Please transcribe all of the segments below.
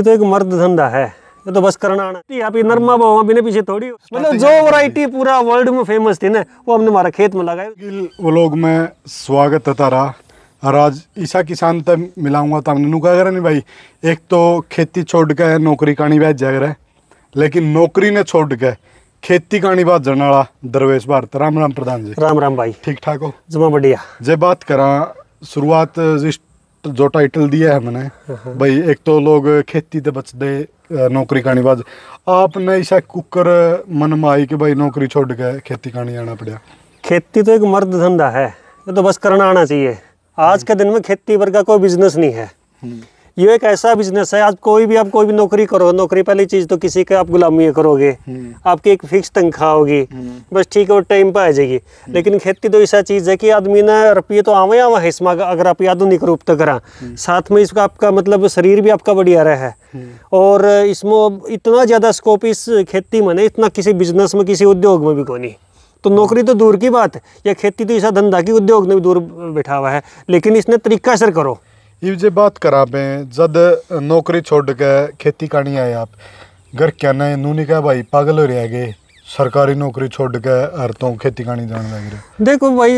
खेती तो एक मर्द धंधा है ये तो बस करना आना यहाँ पे नरमा बिना पीछे थोड़ी मतलब जो वैरायटी पूरा वर्ल्ड में फेमस थी ना वो हमने हमारा खेत में लगाया लोग में स्वागत है तारा और आज ईसा किसान तब मिलाऊंगा तो हमने नुका करा नहीं भाई एक तो खेती छोड़ के नौकरी कहानी बैठ जग रहा लेकिन नौकरी ने छोड़ के खेती कहानी बात जनाला दरवेश भारत राम राम प्रधान जी राम राम भाई ठीक ठाक हो जमा बढ़िया जब बात करा शुरुआत जिस जो टाइटल दिया है मैंने हाँ, हाँ। भाई एक तो लोग खेती ते बचते नौकरी करनी बाद आपने ऐसा कुकर मन में आई कि भाई नौकरी छोड़ के खेती करने जाना पड़ा खेती तो एक मर्द धंधा है ये तो बस करना आना चाहिए आज हम्म। के दिन में खेती पर का कोई बिजनेस नहीं है हम्म। ये एक ऐसा बिजनेस है आज कोई भी आप कोई भी नौकरी करो नौकरी पहली चीज़ तो किसी के आप गुलामी करोगे हम्म। आपकी एक फिक्स तनख्वाह होगी हम्म। बस ठीक है वो टाइम पर आ जाएगी हम्म। लेकिन खेती तो ऐसा चीज़ है कि आदमी ना रुपये तो आवा आवा है इसमें अगर आप आधुनिक रूप तक करा साथ में इसका आपका मतलब शरीर भी आपका बढ़िया रहा है और इसमें इतना ज़्यादा स्कोप इस खेती में नहीं इतना किसी बिजनेस में किसी उद्योग में भी को नहीं तो नौकरी तो दूर की बात है या खेती तो ऐसा धंधा की उद्योग ने भी दूर बैठा हुआ है लेकिन इसने तरीका सर करो ये बात करा पे जद नौकरी छोड़ के खेती करनी आए आप घर क्या ना नहीं क्या भाई पागल हो रहे है सरकारी नौकरी छोड़ के हर तो खेती करनी जाने लग रहे देखो भाई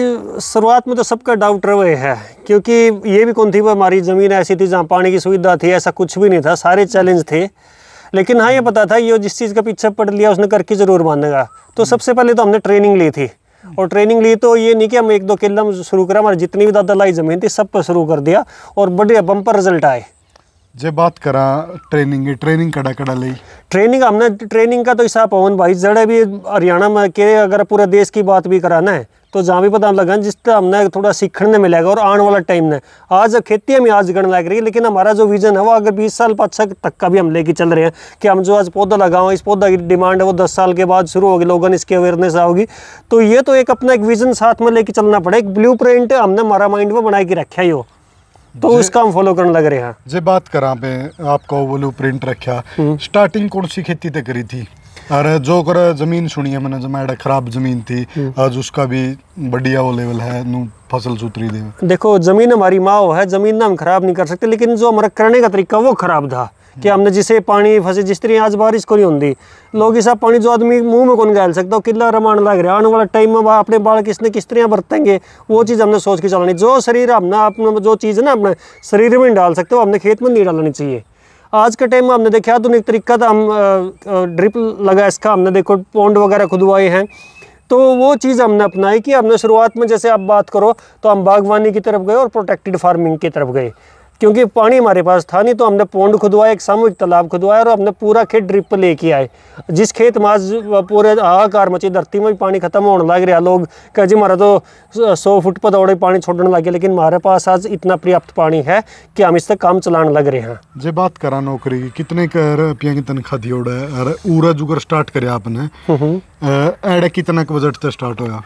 शुरुआत में तो सबका डाउट रहे है क्योंकि ये भी कौन थी वो हमारी ज़मीन ऐसी थी जहाँ पानी की सुविधा थी ऐसा कुछ भी नहीं था सारे चैलेंज थे लेकिन हाँ ये पता था ये जिस चीज़ का पीछा पड़ लिया उसने करके ज़रूर मानेगा तो सबसे पहले तो हमने ट्रेनिंग ली थी और ट्रेनिंग ली तो ये नहीं कि हम एक दो किलम शुरू करा हमारे जितनी भी दादा लाई जमीन थी सब पर शुरू कर दिया और बढ़िया बम्पर रिजल्ट आए जे बात करा ट्रेनिंग की ट्रेनिंग कड़ा कड़ा ली ट्रेनिंग हमने ट्रेनिंग का तो हिसाब पवन भाई जड़े भी हरियाणा में के अगर पूरे देश की बात भी कराना है तो जहाँ भी पता लगा जिससे हमने थोड़ा सीखने मिलेगा और आने वाला टाइम ने आज खेती हमें आज गण लग रही है लेकिन हमारा जो विजन है वो अगर बीस साल पाँच तक का भी हम लेके चल रहे हैं कि हम जो आज पौधा लगाओ इस पौधा की डिमांड है वो दस साल के बाद शुरू होगी लोगों ने इसकी अवेयरनेस आओगी तो ये तो एक अपना एक विजन साथ में लेके चलना पड़े एक ब्लू हमने हमारा माइंड में बना के रखा ही हो तो उसका हम फॉलो करने लग रहे हैं जे बात करा मैं आपको ब्लू प्रिंट रखा स्टार्टिंग हम्म। कौन सी खेती तक करी थी और जो कर जमीन सुनी है मैंने जमाड़ा खराब जमीन थी हम्म। आज उसका भी बढ़िया वो लेवल है नू फसल सुथरी दे देखो जमीन हमारी माँ है जमीन ना हम खराब नहीं कर सकते लेकिन जो हमारा करने का तरीका वो खराब था कि हम्म। हमने जिसे पानी फंसे जिस तरह आज बारिश को नहीं होती लोग ऐसा पानी जो आदमी मुंह में कौन गाल सकता किला रमान लग रहा आने वाला टाइम में अपने बाल किसने किस तरह बरतेंगे वो चीज़ हमने सोच के चलानी जो शरीर हमने अपना जो चीज़ है ना अपने शरीर में डाल सकते हो हमने खेत में नहीं डालनी चाहिए आज के टाइम में हमने देखा आधुनिक तरीका था हम ड्रिप लगा इसका हमने देखो पौंड वगैरह खुदवाए हैं तो वो चीज़ हमने अपनाई कि हमने शुरुआत में जैसे आप बात करो तो हम बागवानी की तरफ गए और प्रोटेक्टेड फार्मिंग की तरफ गए क्योंकि पानी हमारे पास था नहीं तो हमने पोंड खुदवाया एक सामूहिक तालाब खुदवाया और हमने पूरा खेत ड्रिप लेके आए जिस खेत में पूरे हाहाकार मची धरती में भी पानी खत्म होने लग रहा लोग कह जी हमारा तो सौ फुट पर दौड़े पानी छोड़ने लगे लेकिन हमारे पास आज इतना पर्याप्त पानी है कि हम इससे काम चलाने लग रहे हैं जे बात करा नौकरी की कितने रुपया की तनख्वाह दी और ऊरा जुगर स्टार्ट करे आपने एड हम्म, हम्म। कितना बजट से स्टार्ट होया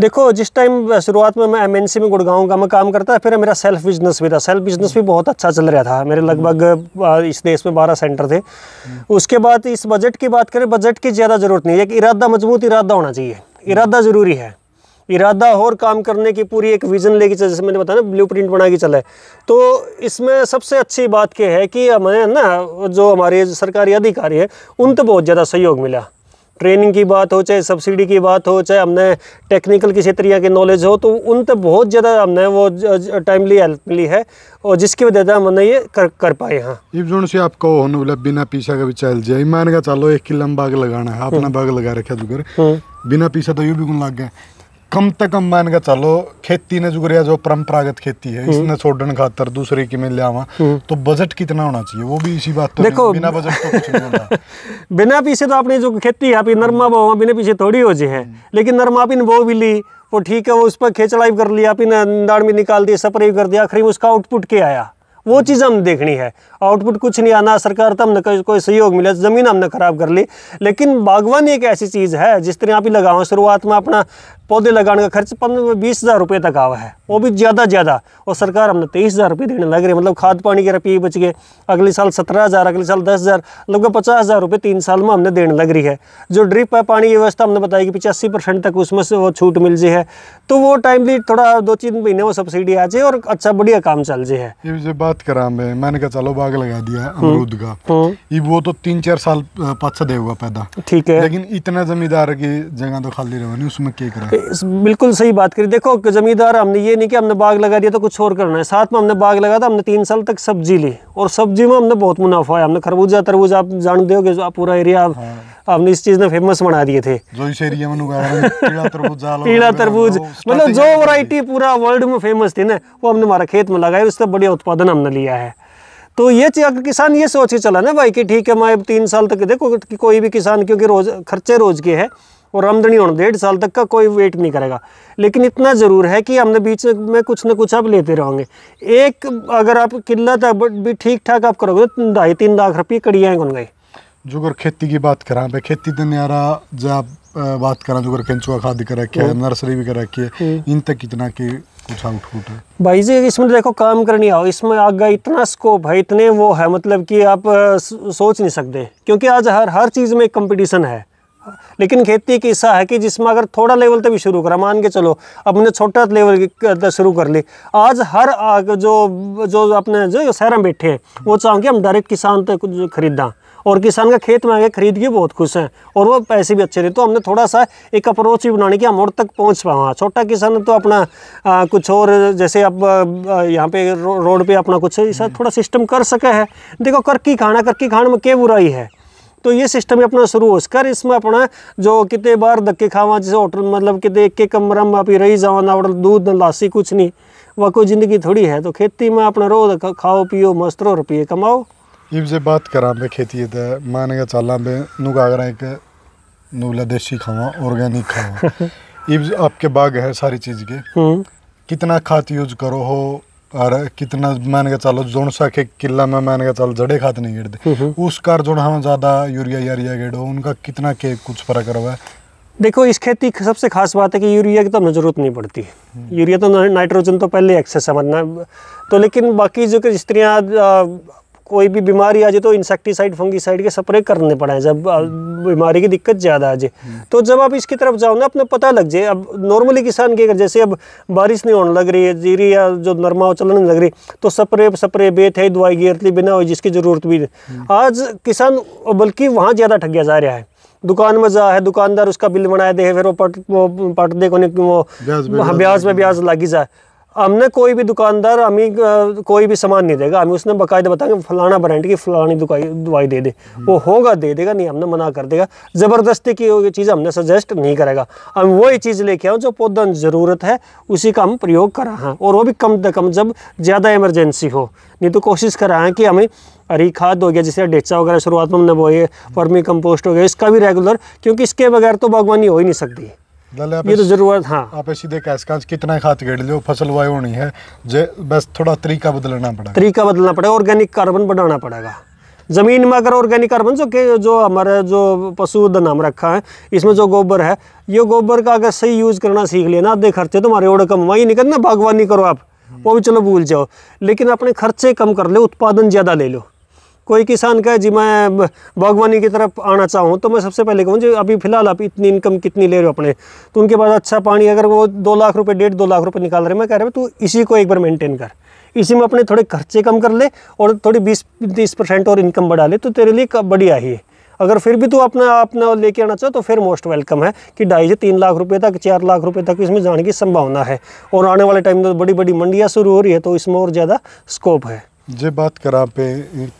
देखो जिस टाइम शुरुआत में मैं एमएनसी में गुड़गांव का मैं काम करता फिर मेरा सेल्फ बिजनेस भी था सेल्फ बिजनेस भी बहुत अच्छा चल रहा था मेरे हम्म। लगभग इस देश में बारह सेंटर थे हम्म। उसके बाद इस बजट की बात करें बजट की ज़्यादा ज़रूरत नहीं है एक इरादा मजबूत इरादा होना चाहिए हम्म। इरादा ज़रूरी है इरादा और काम करने की पूरी एक विज़न लेके चले जैसे मैंने बताया ना ब्लू प्रिंट बना के चले तो इसमें सबसे अच्छी बात यह है कि हमें ना जो हमारे सरकारी अधिकारी है उन तो बहुत ज़्यादा सहयोग मिला ट्रेनिंग की बात हो चाहे सब्सिडी की बात हो चाहे हमने टेक्निकल किसी तरीके के नॉलेज हो तो उन पर बहुत ज़्यादा हमने वो टाइमली हेल्प मिली है और जिसकी वजह से हमने ये कर कर पाए हाँ इस इबजुन से आपको होने बिना पीछा का भी चल जाए मान का चलो एक किलम बाग लगाना है आपने हम्म। बाग लगा रखा जुगर हम्म। बिना पीछा तो यू भी गुण लग गया कम तो कम मान के चलो खेती ने जो जुगरिया जो परंपरागत खेती है हम्म। इसने छोड़ने खातर दूसरे की में लिया हम्म। तो बजट कितना होना चाहिए वो भी इसी बात तो देखो बिना बजट तो बिना पीछे तो आपने जो खेती है नरमा हम्म। बहुत बिना पीछे थोड़ी हो जी है लेकिन नरमा आपने वो भी ली वो ठीक है वो उस पर खेचड़ाई कर लिया आपने दाड़ में निकाल दिया सप्रे कर दिया आखिरी में उसका आउटपुट क्या आया वो चीज़ हम देखनी है आउटपुट कुछ नहीं आना सरकार तो हमने कोई सहयोग मिला ज़मीन हमने ख़राब कर ली लेकिन बागवानी एक ऐसी चीज़ है जिस तरह आप ही लगाओ शुरुआत में अपना पौधे लगाने का खर्च पंद्रह बीस हज़ार रुपये तक आवा है वो भी ज़्यादा ज़्यादा और सरकार हमने तेईस हज़ार रुपये देने लग रहे मतलब खाद पानी के रुपये बच गए अगले साल सत्रह हज़ार अगले साल दस हज़ार लगभग पचास हज़ार रुपये तीन साल में हमने देने लग रही है जो ड्रिप है पानी की व्यवस्था हमने बताई कि पचासी परसेंट तक उसमें से वो छूट मिल जाए है तो वो टाइमली थोड़ा दो तीन महीने वो सब्सिडी आ जाए और अच्छा बढ़िया काम चल जाए है बात करा मैं मैंने कहा चलो बाग लगा दिया हम्म। अमरूद का हम्म। ये वो तो तीन चार साल पाँच देगा पैदा ठीक है लेकिन इतना जमींदार की जगह तो खाली रहनी उसमें क्या करा बिल्कुल सही बात करी देखो जमींदार हमने ये नहीं कि हमने बाग लगा दिया तो कुछ और करना है साथ में हमने बाग लगा था हमने तीन साल तक सब्जी ली और सब्जी में हमने बहुत मुनाफा है हमने खरबूजा तरबूज आप जान दो जो पूरा एरिया आप हमने हाँ। इस चीज़ ने फेमस बना दिए थे जो इस एरिया में पीला तरबूज मतलब जो वरायटी पूरा वर्ल्ड में फेमस थी ना वो हमने हमारा खेत में लगाया उससे बढ़िया उत्पादन हमने लिया है तो ये चीज़ किसान ये सोच के चला ना भाई कि ठीक है मैं तीन साल तक देखो कि कोई भी किसान क्योंकि रोज खर्चे रोज के हैं और आमदनी होने डेढ़ साल तक का कोई वेट नहीं करेगा लेकिन इतना ज़रूर है कि हमने बीच में कुछ ना कुछ आप लेते रहोगे एक अगर आप किल्ला किल्लत भी ठीक ठाक आप करोगे तो ढाई तीन लाख रुपये कड़ियाँ गुन गई अगर खेती की बात करा भाई खेती तो न्यारा जब बात करा अगर केंचुआ खाद कर रखी है हम्म। नर्सरी भी कर रखी है हम्म। इन तक कितना की कुछ आउटपुट है भाई जी इसमें देखो काम करनी आओ इसमें आगे इतना स्कोप है इतने वो है मतलब कि आप सोच नहीं सकते क्योंकि आज हर हर चीज़ में कंपटीशन है लेकिन खेती एक ऐसा है कि जिसमें अगर थोड़ा लेवल तक भी शुरू करा मान के चलो अपने छोटा लेवल शुरू कर ली आज हर जो जो अपने जो शहर में बैठे हैं वो चाहूँ कि हम डायरेक्ट किसान तक खरीदा और किसान का खेत में आगे खरीद के बहुत खुश हैं और वो पैसे भी अच्छे रहे तो हमने थोड़ा सा एक अप्रोच भी बनाने की हम और तक पहुँच पावा छोटा किसान तो अपना आ, कुछ और जैसे अब यहाँ पे रो, रोड पे अपना कुछ ऐसा थोड़ा सिस्टम कर सके है देखो करकी खाना करकी खाने में क्या बुराई है तो ये सिस्टम अपना शुरू हो कर इसमें अपना जो कितने बार धक्के खावा जैसे होटल मतलब कितने एक एक कमरा में आप रही जावा ना दूध ना लासी कुछ नहीं वह कोई ज़िंदगी थोड़ी है तो खेती में अपना रोज खाओ पियो मस्त रहो रुपये कमाओ इबसे बात करा बे खेती तो मान के चल बे नुगागरा एक नूला देसी खावा ऑर्गेनिक खावा इब आपके बाग है सारी चीज़ के हम्म। कितना खाद यूज करो हो और कितना मान के चलो जो सा के किला में मान के चलो जड़े खाद नहीं गिर दे उस कार जो हम ज्यादा यूरिया यूरिया गेड़ो उनका कितना के कुछ फर्क रहा है देखो इस खेती की सबसे खास बात है कि यूरिया की तो हमें जरूरत नहीं पड़ती यूरिया तो नाइट्रोजन तो पहले एक्सेस है वरना तो लेकिन बाकी जो कि स्त्रियाँ कोई भी बीमारी आ जाए तो इंसेक्टिसाइड फंगीसाइड के स्प्रे करने पड़े जब बीमारी की दिक्कत ज़्यादा आ जाए हम्म। तो जब आप इसकी तरफ जाओ ना अपने पता लग जाए अब नॉर्मली किसान की अगर जैसे अब बारिश नहीं होने लग रही है जीरी या जो नरमा चलने लग रही तो स्प्रे स्प्रे बेत है दवाई गिर बिना हुई जिसकी ज़रूरत भी हम्म। आज किसान बल्कि वहाँ ज़्यादा ठगिया जा रहा है दुकान में जा है दुकानदार उसका बिल बनाए दे फिर वो पट वो पट दे को वो ब्याज में हाँ, ब्याज लागी जाए हमने कोई भी दुकानदार हमें कोई भी सामान नहीं देगा हमें उसने बाकायदा बताएंगे फलाना ब्रांड की फलानी दवाई दे दे हम्म। वो होगा दे देगा नहीं हमने मना कर देगा ज़बरदस्ती की चीज़ हमने सजेस्ट नहीं करेगा हम वही चीज़ लेके आओ जो पौधा ज़रूरत है उसी का हम प्रयोग करा हाँ और वो भी कम से कम जब ज़्यादा इमरजेंसी हो नहीं तो कोशिश करा है कि हमें हरी खाद हो गया जैसे डेचा वगैरह शुरुआत में हमने बोए हम्म। वर्मी कंपोस्ट हो गया इसका भी रेगुलर क्योंकि इसके बगैर तो बागवानी हो ही नहीं सकती ये तो जरूरत हाँ आप सीधे कैसकांच कितना खाद गेड़ लियो फसल वाई होनी है जे बस थोड़ा तरीका बदलना पड़ेगा तरीका बदलना पड़ेगा ऑर्गेनिक कार्बन बढ़ाना पड़ेगा ज़मीन में अगर ऑर्गेनिक कार्बन जो के जो हमारे जो पशुधन हम रखा है इसमें जो गोबर है ये गोबर का अगर सही यूज़ करना सीख लिया ना आधे खर्चे तुम्हारे तो और कम वही नहीं करना बागवानी करो आप वो भी चलो भूल जाओ लेकिन अपने खर्चे कम कर लो उत्पादन ज़्यादा ले लो कोई किसान कहे जी मैं बागवानी की तरफ आना चाहूँ तो मैं सबसे पहले कहूँ जी अभी फिलहाल आप इतनी इनकम कितनी ले रहे हो अपने तो उनके पास अच्छा पानी अगर वो दो लाख रुपये डेढ़ दो लाख रुपये निकाल रहे मैं कह रहा हूँ तू इसी को एक बार मेंटेन कर इसी में अपने थोड़े खर्चे कम कर ले और थोड़ी बीस तीस परसेंट और इनकम बढ़ा ले तो तेरे लिए बढ़िया ही है अगर फिर भी तू अपना अपना लेके आना चाहो तो फिर मोस्ट वेलकम है कि ढाई से तीन लाख रुपए तक चार लाख रुपए तक इसमें जाने की संभावना है और आने वाले टाइम में तो बड़ी बड़ी मंडियाँ शुरू हो रही है तो इसमें और ज़्यादा स्कोप है जे बात करा पे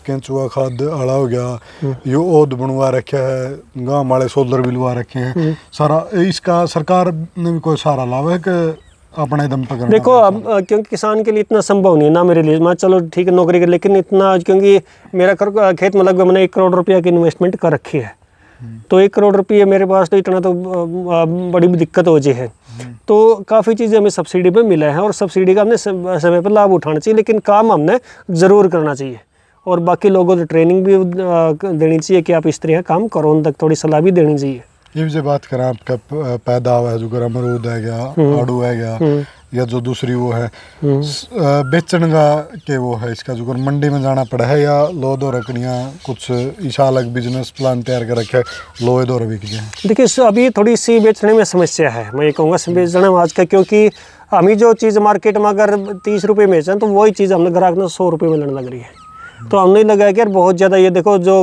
केंचुआ खाद आला हो गया हम्म। यो ओद बनवा रखे है गांव वाले सोलर लुवा रखे हैं हम्म। सारा इसका सरकार ने भी कोई सारा लाभ है कि अपने दम पर देखो अब क्योंकि किसान के लिए इतना संभव नहीं है ना मेरे लिए मैं चलो ठीक है नौकरी कर लेकिन इतना क्योंकि मेरा कर, खेत में लगभग मैंने एक करोड़ रुपया की इन्वेस्टमेंट कर रखी है हम्म। तो एक करोड़ रुपये मेरे पास तो इतना तो बड़ी दिक्कत हो जाए है तो काफ़ी चीज़ें हमें सब्सिडी पर मिले हैं और सब्सिडी का हमने समय पर लाभ उठाना चाहिए लेकिन काम हमने ज़रूर करना चाहिए और बाकी लोगों को ट्रेनिंग भी देनी चाहिए कि आप इस तरह काम करो उन तक थोड़ी सलाह भी देनी चाहिए ये जो बात करें आपका पैदा हुआ है जो अमरूद है गया हम्म, आड़ू है गया हम्म। या जो दूसरी वो है हम्म। बेचने का के वो है इसका जो मंडी में जाना पड़ा है या लोह दो रखनिया कुछ ईशा अलग बिजनेस प्लान तैयार कर रखे लोहे दो रवि के देखिए अभी थोड़ी सी बेचने में समस्या है मैं ये कहूँगा बेचने में आज का क्योंकि हम जो चीज़ मार्केट में अगर तीस रुपये में बेचें तो वही चीज़ हमने ग्राहक ने सौ रुपये में लेने लग रही है तो हमने लगाया कि यार बहुत ज़्यादा ये देखो जो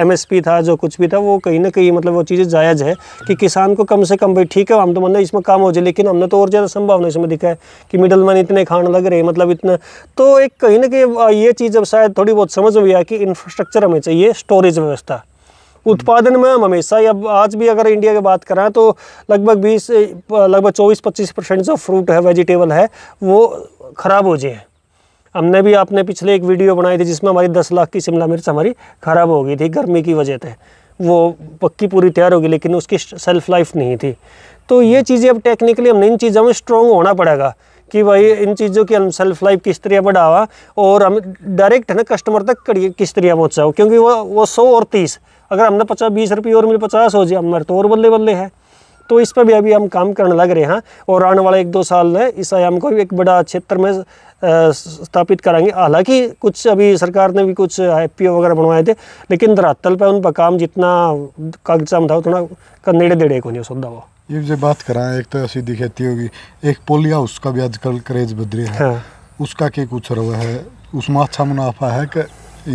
एमएसपी था जो कुछ भी था वो कहीं ना कहीं मतलब वो चीज़ें जायज़ है कि किसान को कम से कम भाई ठीक है हम तो मतलब इसमें काम हो जाए लेकिन हमने तो और ज़्यादा संभावना इसमें दिखा है कि मिडल मैन इतने खान लग रहे मतलब इतना तो एक कहीं ना कहीं ये चीज़ अब शायद थोड़ी बहुत समझ में है कि इंफ्रास्ट्रक्चर हमें चाहिए स्टोरेज व्यवस्था उत्पादन में हम हमेशा अब आज भी अगर इंडिया की बात करें तो लगभग बीस लगभग चौबीस पच्चीस परसेंट जो फ्रूट है वेजिटेबल है वो ख़राब हो जाए हमने भी आपने पिछले एक वीडियो बनाई थी जिसमें हमारी दस लाख की शिमला मिर्च हमारी ख़राब हो गई थी गर्मी की वजह से वो पक्की पूरी तैयार होगी लेकिन उसकी सेल्फ लाइफ नहीं थी तो ये चीज़ें अब टेक्निकली हमने इन चीज़ों में स्ट्रॉन्ग होना पड़ेगा कि भाई इन चीज़ों की हम सेल्फ लाइफ किस तरह बढ़ावा और हम डायरेक्ट है ना कस्टमर तक किस तरह पहुँचाओ क्योंकि वो वो सौ और तीस अगर हमने पचास बीस रुपये और मिले पचास हो जाए हमारे तो और बल्ले बल्ले है तो इस पर भी अभी हम काम करने लग रहे हैं हाँ। और आने वाले एक दो साल में इस आयाम को भी एक बड़ा क्षेत्र में स्थापित कराएंगे हालांकि कुछ अभी सरकार ने भी कुछ आई वगैरह बनवाए थे लेकिन धरातल पर उन पर काम जितना कागजाम था का नेड़े देड़े को नहीं सुधा वो ये जो बात करा एक तो ऐसी दिखाती होगी एक पोलिया हाउस का भी आजकल क्रेज बदरी है हाँ। उसका के कुछ रवा है उसमें अच्छा मुनाफा है कि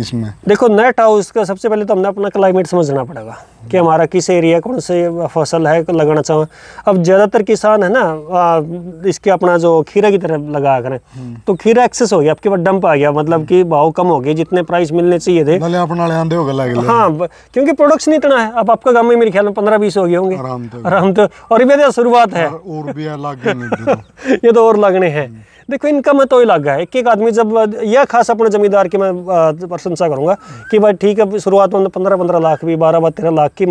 इसमें देखो नेट हाउस का सबसे पहले तो हमने अपना क्लाइमेट समझना पड़ेगा कि हमारा किस एरिया कौन से फसल है लगाना चाहो अब ज़्यादातर किसान है ना आ, इसके अपना जो खीरा की तरफ लगा करें तो खीरा एक्सेस हो गया आपके पास डंप आ गया मतलब कि भाव कम हो गए जितने प्राइस मिलने चाहिए थे हाँ क्योंकि प्रोडक्शन इतना है अब आपका गाँव में मेरे ख्याल में पंद्रह बीस हो गए होंगे आराम तो, तो। और ये तो शुरुआत है तो। ये तो और लगने हैं हम्म। देखो इनका मैं तो ही है एक एक आदमी जब यह खास अपने जमींदार की मैं प्रशंसा करूंगा कि भाई ठीक है शुरुआत में पंद्रह पंद्रह लाख भी बारह बारह तेरह लाख की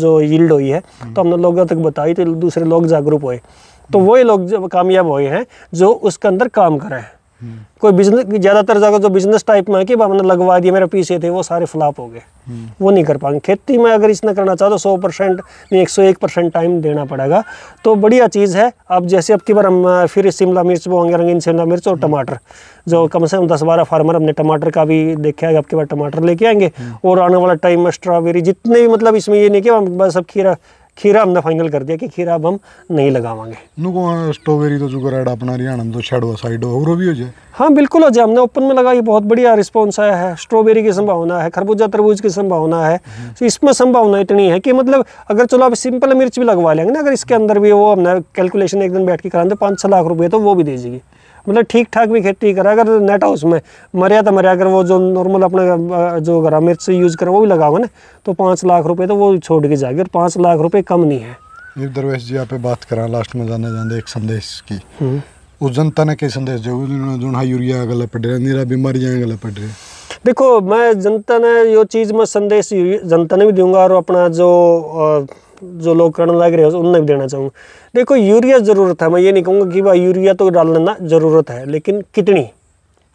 जो यील्ड हुई है हम्म। तो हमने लोगों तक बताई तो दूसरे लोग जागरूक हुए तो वही लोग जब कामयाब हुए हैं जो उसके अंदर काम करें हम्म। कोई बिजनेस ज़्यादातर जगह जो बिजनेस टाइप में है कि भाई हमने लगवा दिया मेरे पीछे थे वो सारे फ्लॉप हो गए हम्म। वो नहीं कर पाएंगे खेती में अगर इसने करना चाहो तो सौ परसेंट नहीं एक सौ एक परसेंट टाइम देना पड़ेगा तो बढ़िया चीज़ है अब जैसे अब की बार हम फिर शिमला मिर्च बोंगे रंगीन शिमला मिर्च और हम्म। टमाटर जो कम से कम दस बारह फार्मर हमने टमाटर का भी देखा है आपके बार टमाटर लेके आएंगे और आने वाला टाइम में स्ट्रॉबेरी जितने भी मतलब इसमें ये नहीं कि हम बस अब खीरा खीरा हमने फाइनल कर दिया कि खीरा अब हम नहीं लगावाएंगे हाँ, स्ट्रॉबेरी तो जुगर ऐड अपना हरियाणा तो शेडो साइड और भी हो जाए हाँ बिल्कुल हो जाए हमने ओपन में लगाई बहुत बढ़िया रिस्पांस आया है स्ट्रॉबेरी की संभावना है खरबूजा तरबूज की संभावना है हम्म। तो इसमें संभावना इतनी है कि मतलब अगर चलो आप सिंपल मिर्च भी लगवा लेंगे ना अगर इसके अंदर भी वो हमने कैलकुलेशन एक दिन बैठ के करा दें पाँच छः लाख रुपये तो वो भी दे देगी मतलब ठीक ठाक भी खेती करा अगर नेट हाउस में मरिया तो मरिया अगर वो जो नॉर्मल अपने जो हरा मिर्च यूज़ करा वो भी लगाओगे ना तो पाँच लाख रुपये तो वो छोड़ के जाएगी और पाँच लाख रुपये कम नहीं है दरवेश जी आप बात करा लास्ट में जाने जाते एक संदेश की हम्म। उस जनता ने कई संदेश जो जो यूरिया गले पड़ रहे निरा बीमारियाँ गले पड़ रही देखो मैं जनता ने यो चीज़ में संदेश जनता ने भी दूंगा और अपना जो जो लोग करने लग रहे हो उनने भी देना चाहूँगा देखो यूरिया ज़रूरत है मैं ये नहीं कहूँगा कि भाई यूरिया तो डाल लेना ज़रूरत है लेकिन कितनी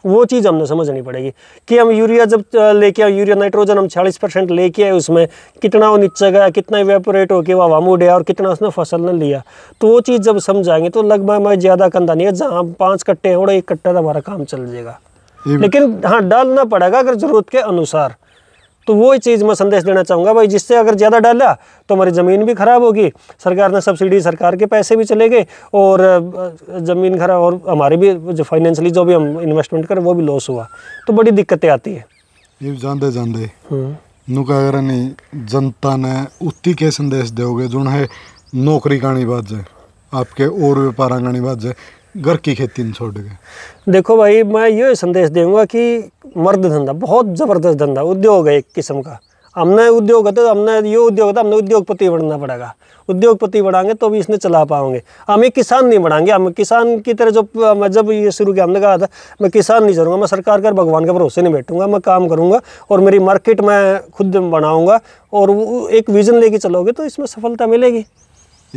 वो चीज़ हमने समझनी पड़ेगी कि हम यूरिया जब लेके आए यूरिया नाइट्रोजन हम 40 परसेंट लेके आए उसमें कितना वो नीचे गया कितना वेपोरेट होके वह हवा उड़े और कितना उसने फसल ने लिया तो वो चीज़ जब समझाएंगे तो लगभग मैं ज़्यादा कंधा नहीं है जहाँ पाँच कट्टे हैं और एक कट्टा तो हमारा काम चल जाएगा लेकिन हाँ डालना पड़ेगा अगर ज़रूरत के अनुसार तो वो चीज़ मैं संदेश देना चाहूँगा भाई जिससे अगर ज़्यादा डाला तो हमारी ज़मीन भी ख़राब होगी सरकार ने सब्सिडी सरकार के पैसे भी चले गए और ज़मीन खराब और हमारे भी जो फाइनेंशली जो भी हम इन्वेस्टमेंट करें वो भी लॉस हुआ तो बड़ी दिक्कतें आती है ये जानते जानते नुका जनता ने उत्ती के संदेश दोगे जो है नौकरी का बात जाए आपके और व्यापार का बात जाए घर की खेती छोड़ के देखो भाई मैं ये संदेश दूंगा कि मर्द धंधा बहुत ज़बरदस्त धंधा उद्योग है एक किस्म का हमने उद्योग है तो हमने ये उद्योग था तो हमने उद्योगपति बढ़ना पड़ेगा उद्योगपति बढ़ाएंगे तो भी इसने चला पाओगे हम एक किसान नहीं बढ़ाएंगे हम किसान की तरह जो मैं जब ये शुरू किया हमने कहा था मैं किसान नहीं चलूँगा मैं सरकार के भगवान के भरोसे नहीं बैठूंगा मैं काम करूँगा और मेरी मार्केट मैं खुद बनाऊँगा और एक विज़न लेके चलोगे तो इसमें सफलता मिलेगी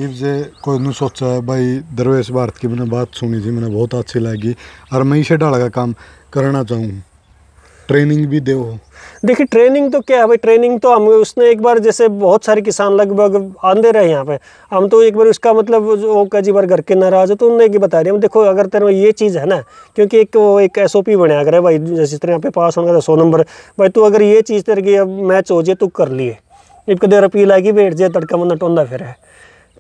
जे कोई नहीं सोचा है भाई दरवेश भारत की मैंने बात सुनी थी मैंने बहुत अच्छी लगी और मैं इसे डाल का काम करना चाहूँ ट्रेनिंग भी दे देखिए ट्रेनिंग तो क्या है भाई ट्रेनिंग तो हम उसने एक बार जैसे बहुत सारे किसान लगभग आंदे रहे यहाँ पे हम तो एक बार उसका मतलब वो जी बार घर के नाराज हो तो उनने की बता रही हम देखो अगर तेरे में ये चीज़ है ना क्योंकि एक वो एक एस ओ पी बनाया करे भाई जैसे तेरे यहाँ पे पास होने का सौ नंबर भाई तू अगर ये चीज़ तेरे की मैच हो जाए तो कर लिए एक तो देर अपील आएगी बैठ जाए तड़का मुन्ना टोंदा फिर है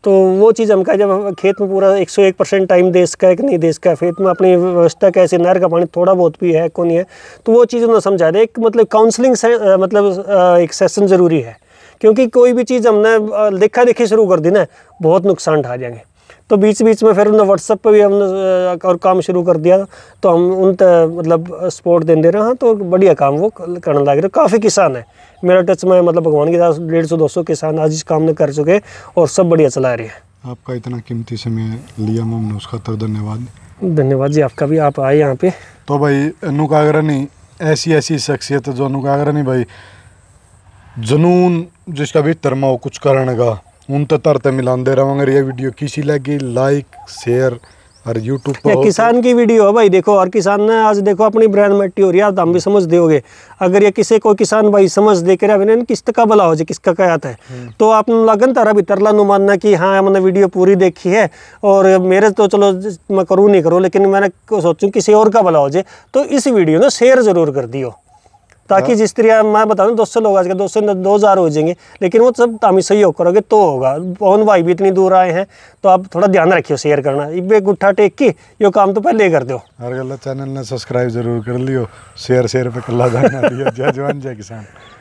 तो वो चीज़ हम हमका जब खेत में पूरा 101 परसेंट टाइम दे सका है कि नहीं दे सका खेत में अपनी व्यवस्था कैसे नहर का पानी थोड़ा बहुत भी है कौन है तो वो चीज़ उन्हें समझा दे एक मतलब काउंसलिंग से मतलब एक सेशन ज़रूरी है क्योंकि कोई भी चीज़ हमने देखा देखी शुरू कर दी ना बहुत नुकसान उठा जाएंगे तो बीच बीच में फिर उन्हें व्हाट्सअप पे भी हमने और काम शुरू कर दिया तो हम उन मतलब सपोर्ट दे रहे हैं हाँ, तो बढ़िया काम वो करने लग रहे काफ़ी किसान है मेरा टच में मतलब भगवान की डेढ़ सौ दो सौ किसान आज इस काम में कर चुके और सब बढ़िया चला रहे हैं आपका इतना कीमती समय लिया मैं उसका तो धन्यवाद धन्यवाद जी आपका भी आप आए यहाँ पे तो भाई अनुकागरणी नहीं ऐसी ऐसी शख्सियत जो अनुकागरा नहीं भाई जुनून जिसका भी तरमा हो कुछ कारण का ਹੁਣ ਤੇ ਧਰਤੇ ਮਿਲਾਉਂਦੇ ਰਵਾਂਗੇ ਇਹ वीडियो किसी ਲੱਗੀ लाइक शेयर और यूट्यूब पर किसान की वीडियो है भाई देखो और किसान ने आज देखो अपनी ब्रांड मट्टी हो रही है हम भी समझ दोगे अगर ये किसी को किसान भाई समझ दे कर किस्त का भला हो जाए किसका क्या आता है तो आप लगन तारा भी तरला नु मानना कि हाँ मैंने वीडियो पूरी देखी है और मेरे तो चलो मैं करूँ नहीं करूँ लेकिन मैंने सोचूँ किसी और का भला हो जाए तो इस वीडियो ने शेयर जरूर कर दियो ताकि जिस तरह मैं बता दूँ दो सौ लोग आज के दो सौ दो हज़ार हो जाएंगे लेकिन वो सब तामी तो सहयोग करोगे तो होगा पवन भाई भी इतनी दूर आए हैं तो आप थोड़ा ध्यान रखियो शेयर करना इबे गुट्ठा टेक के यो काम तो पहले ही कर दो हर गल चैनल ने सब्सक्राइब जरूर कर लियो शेयर शेयर पर कल्ला जय जवान जय किसान